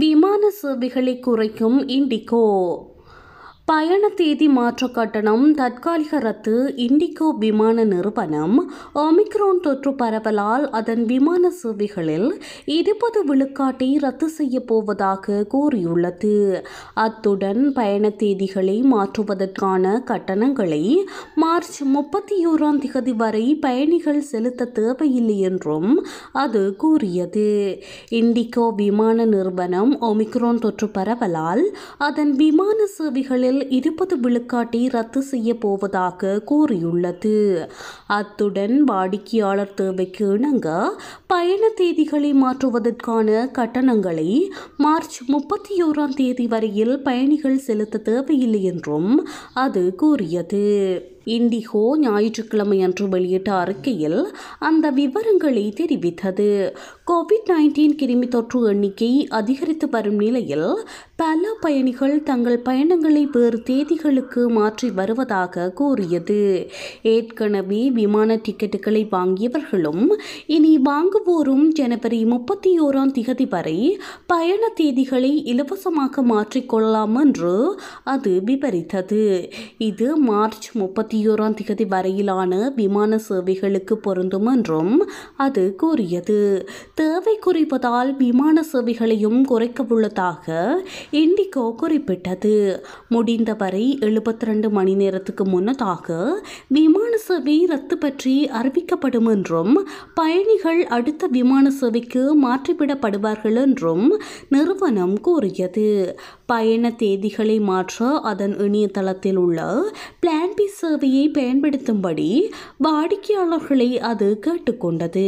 விமான சேவைகளை குறைக்கும் இண்டிகோ பயண தேதி மாற்ற கட்டணம் தற்காலிக ரத்து இண்டிகோ விமான நிறுவனம் ஒமிக்ரான் தொற்று பரவலால் அதன் விமான சேவைகளில் இருபது விழுக்காட்டை ரத்து செய்யப் போவதாக கூறியுள்ளது அத்துடன் பயண தேதிகளை மாற்றுவதற்கான கட்டணங்களை மார்ச் முப்பத்தி ஓராம் திகதி வரை பயணிகள் செலுத்த தேவையில்லை என்றும் அது கூறியது இண்டிகோ விமான நிறுவனம் ஒமிக்ரான் தொற்று பரவலால் அதன் விமான சேவைகளில் நாளில் இருபது விழுக்காட்டை ரத்து செய்ய போவதாக கூறியுள்ளது அத்துடன் வாடிக்கையாளர் தேவைக்கு இணங்க பயண தேதிகளை மாற்றுவதற்கான கட்டணங்களை மார்ச் முப்பத்தி ஓராம் தேதி வரையில் பயணிகள் செலுத்த தேவையில்லை என்றும் அது கூறியது இண்டிகோ ஞாயிற்றுக்கிழமை அன்று வெளியிட்ட அறிக்கையில் அந்த விவரங்களை தெரிவித்தது கோவிட் நைன்டீன் கிருமி தொற்று எண்ணிக்கை அதிகரித்து வரும் நிலையில் பல பயணிகள் தங்கள் பயணங்களை வேறு தேதிகளுக்கு மாற்றி வருவதாக கூறியது ஏற்கனவே விமான டிக்கெட்டுகளை வாங்கியவர்களும் இனி வாங்குவோரும் ஜனவரி முப்பத்தி ஓராம் திகதி வரை பயண தேதிகளை இலவசமாக மாற்றிக்கொள்ளலாம் என்று அது விவரித்தது இது மார்ச் முப்பத்தி இருபத்தியோராம் திகதி வரையிலான விமான சேவைகளுக்கு பொருந்தும் என்றும் அது கூறியது தேவை குறைப்பதால் விமான சேவைகளையும் குறைக்க உள்ளதாக இண்டிகோ குறிப்பிட்டது முடிந்தவரை எழுபத்தி ரெண்டு மணி நேரத்துக்கு முன்னதாக விமான சேவை ரத்து பற்றி அறிவிக்கப்படும் என்றும் பயணிகள் அடுத்த விமான சேவைக்கு மாற்றிவிடப்படுவார்கள் என்றும் நிறுவனம் கூறியது பயண தேதிகளை மாற்ற அதன் இணையதளத்தில் உள்ள பிளான் பி வசதியை பயன்படுத்தும்படி வாடிக்கையாளர்களை அது கேட்டுக்கொண்டது